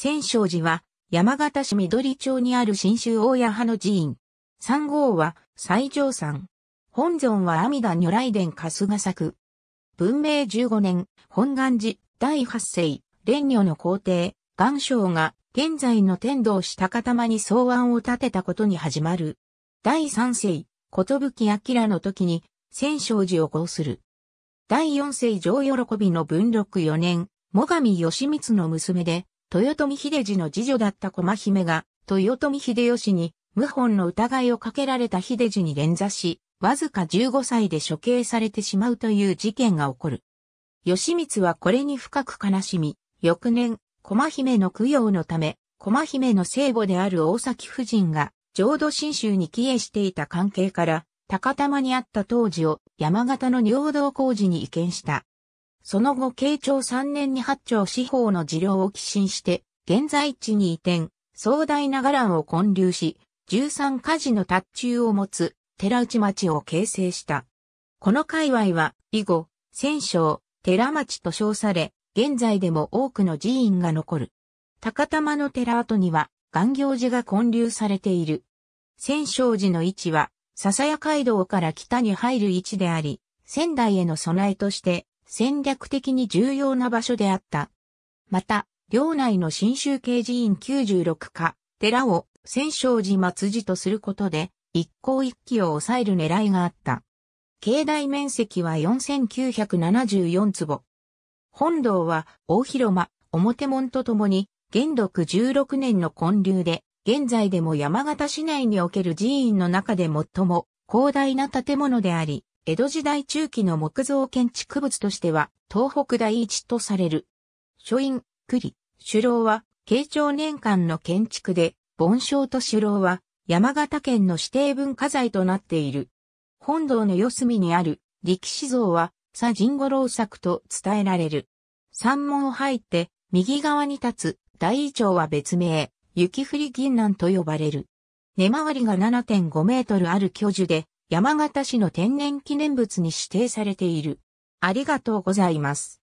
千勝寺は山形市緑町にある新州大谷派の寺院。三号は西条山。本尊は阿弥陀如来殿春日作。文明15年、本願寺第八世、蓮如の皇帝、岩章が現在の天道した方に草案を立てたことに始まる。第三世、ことぶき明の時に、千勝寺を号する。第四世上喜びの文禄4年、最上義光の娘で、豊臣秀次の次女だった駒姫が、豊臣秀吉に、謀反の疑いをかけられた秀次に連座し、わずか15歳で処刑されてしまうという事件が起こる。義満はこれに深く悲しみ、翌年、駒姫の供養のため、駒姫の聖母である大崎夫人が、浄土真宗に帰依していた関係から、高玉にあった当時を山形の尿道工事に移転した。その後慶長3年に八丁四方の寺領を寄進して、現在地に移転、壮大な伽藍を建立し、13家事の達中を持つ寺内町を形成した。この界隈は、以後、戦勝、寺町と称され、現在でも多くの寺院が残る。高玉の寺跡には、岩行寺が建立されている。戦勝寺の位置は、笹谷街道から北に入る位置であり、仙台への備えとして、戦略的に重要な場所であった。また、領内の新州系寺院96か、寺を千勝寺松寺とすることで、一向一揆を抑える狙いがあった。境内面積は4974坪。本堂は大広間、表門とともに、元禄16年の建立で、現在でも山形市内における寺院の中で最も広大な建物であり、江戸時代中期の木造建築物としては、東北第一とされる。書院、栗、首楼は、慶長年間の建築で、盆章と首楼は、山形県の指定文化財となっている。本堂の四隅にある、力士像は、佐神五郎作と伝えられる。山門を入って、右側に立つ、大一町は別名、雪降り銀南と呼ばれる。根回りが7.5メートルある巨樹で、山形市の天然記念物に指定されている。ありがとうございます。